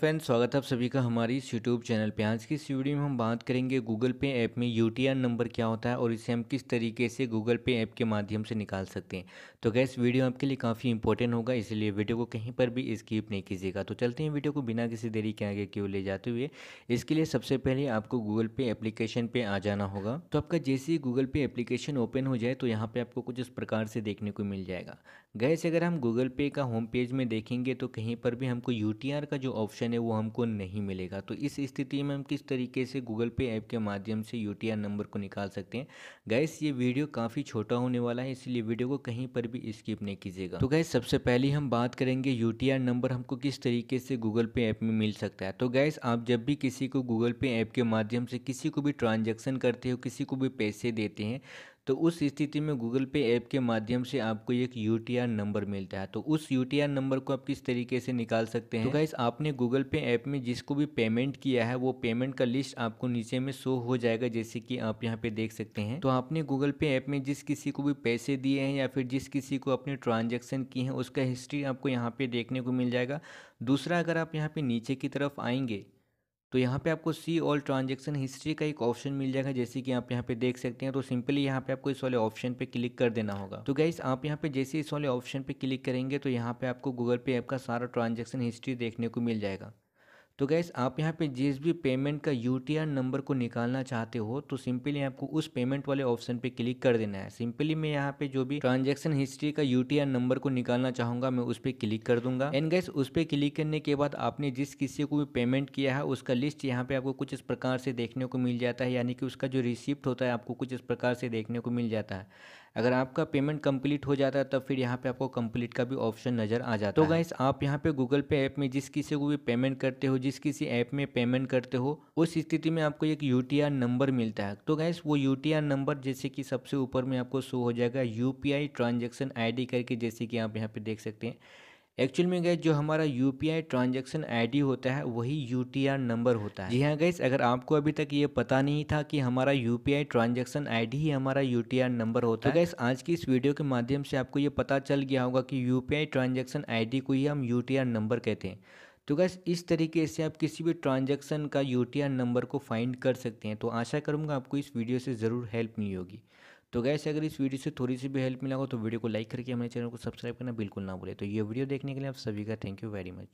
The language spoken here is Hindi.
फ्रेंड्स स्वागत है आप सभी का हमारी इस यूट्यूब चैनल पे आज की इस वीडियो में हम बात करेंगे गूगल पे ऐप में यू नंबर क्या होता है और इसे हम किस तरीके से गूगल पे ऐप के माध्यम से निकाल सकते हैं तो गैस वीडियो आपके लिए काफ़ी इंपॉर्टेंट होगा इसलिए वीडियो को कहीं पर भी स्कीप नहीं कीजिएगा तो चलते हैं वीडियो को बिना किसी देरी के आगे क्यों ले जाते हुए इसके लिए सबसे पहले आपको गूगल पे एप्लीकेशन पर आ जाना होगा तो आपका जैसे ही गूगल पे एप्लीकेशन ओपन हो जाए तो यहाँ पर आपको कुछ इस प्रकार से देखने को मिल जाएगा गैस अगर हम गूगल पे का होम पेज में देखेंगे तो कहीं पर भी हमको यू का जो ऑप्शन ऑप्शन है वो हमको नहीं मिलेगा तो इस स्थिति में हम किस तरीके से गूगल पे ऐप के माध्यम से यू नंबर को निकाल सकते हैं गैस ये वीडियो काफ़ी छोटा होने वाला है इसलिए वीडियो को कहीं पर भी स्किप नहीं कीजिएगा तो गैस सबसे पहले हम बात करेंगे यू नंबर हमको किस तरीके से गूगल पे ऐप में मिल सकता है तो गैस आप जब भी किसी को गूगल पे ऐप के माध्यम से किसी को भी ट्रांजेक्शन करते हो किसी को भी पैसे देते हैं तो उस स्थिति में गूगल पे ऐप के माध्यम से आपको एक यू नंबर मिलता है तो उस यू नंबर को आप किस तरीके से निकाल सकते हैं तो गाइस आपने गूगल पे ऐप में जिसको भी पेमेंट किया है वो पेमेंट का लिस्ट आपको नीचे में शो हो जाएगा जैसे कि आप यहाँ पे देख सकते हैं तो आपने गूगल पे ऐप में जिस किसी को भी पैसे दिए हैं या फिर जिस किसी को अपने ट्रांजेक्शन की है उसका हिस्ट्री आपको यहाँ पे देखने को मिल जाएगा दूसरा अगर आप यहाँ पे नीचे की तरफ आएंगे तो यहाँ पे आपको सी ऑल ट्रांजेक्शन हिस्ट्री का एक ऑप्शन मिल जाएगा जैसे कि आप यहाँ पे देख सकते हैं तो सिंपली यहाँ पे आपको इस वाले ऑप्शन पे क्लिक कर देना होगा तो गाइस आप यहाँ पे जैसे इस वाले ऑप्शन पे क्लिक करेंगे तो यहाँ पे आपको गूगल पे ऐप का सारा ट्रांजेक्शन हिस्ट्री देखने को मिल जाएगा तो गैस आप यहाँ पे जिस भी पेमेंट का यू नंबर को निकालना चाहते हो तो सिंपली आपको उस पेमेंट वाले ऑप्शन पे क्लिक कर देना है सिंपली मैं यहाँ पे जो भी ट्रांजेक्शन हिस्ट्री का यू नंबर को निकालना चाहूँगा मैं उस पर क्लिक कर दूंगा एंड गैस उस पर क्लिक करने के बाद आपने जिस किसी को भी पेमेंट किया है उसका लिस्ट यहाँ पे आपको कुछ इस प्रकार से देखने को मिल जाता है यानी कि उसका जो रिसिप्ट होता है आपको कुछ इस प्रकार से देखने को मिल जाता है अगर आपका पेमेंट कंप्लीट हो जाता है तब फिर यहाँ पे आपको कंप्लीट का भी ऑप्शन नजर आ जाता तो है तो गाइस आप यहाँ पे गूगल पे ऐप में जिस किसी को भी पेमेंट करते हो जिस किसी ऐप में पेमेंट करते हो उस स्थिति में आपको एक यू नंबर मिलता है तो गाइस वो यू नंबर जैसे कि सबसे ऊपर में आपको शो हो जाएगा यू पी ट्रांजेक्शन आई करके जैसे कि आप यहाँ पे देख सकते हैं एक्चुअल में गैस जो हमारा U P I transaction I D होता है वही यू टी आर नंबर होता है जी हाँ गैस अगर आपको अभी तक ये पता नहीं था कि हमारा U P I transaction I D ही हमारा यू टी आर नंबर होता तो है तो गैस आज की इस वीडियो के माध्यम से आपको ये पता चल गया होगा कि U P I transaction I D को ही हम यू टी आर नंबर कहते हैं तो गैस इस तरीके से आप किसी भी ट्रांजेक्शन का यू टी आर नंबर को फाइंड कर सकते हैं तो आशा करूँगा आपको इस वीडियो से ज़रूर हेल्प मिली होगी तो गैस अगर इस वीडियो से थोड़ी सी भी हेल्प मिला हो तो वीडियो को लाइक करके हमारे चैनल को सब्सक्राइब करना बिल्कुल ना भूले तो ये वीडियो देखने के लिए आप सभी का थैंक यू वेरी मच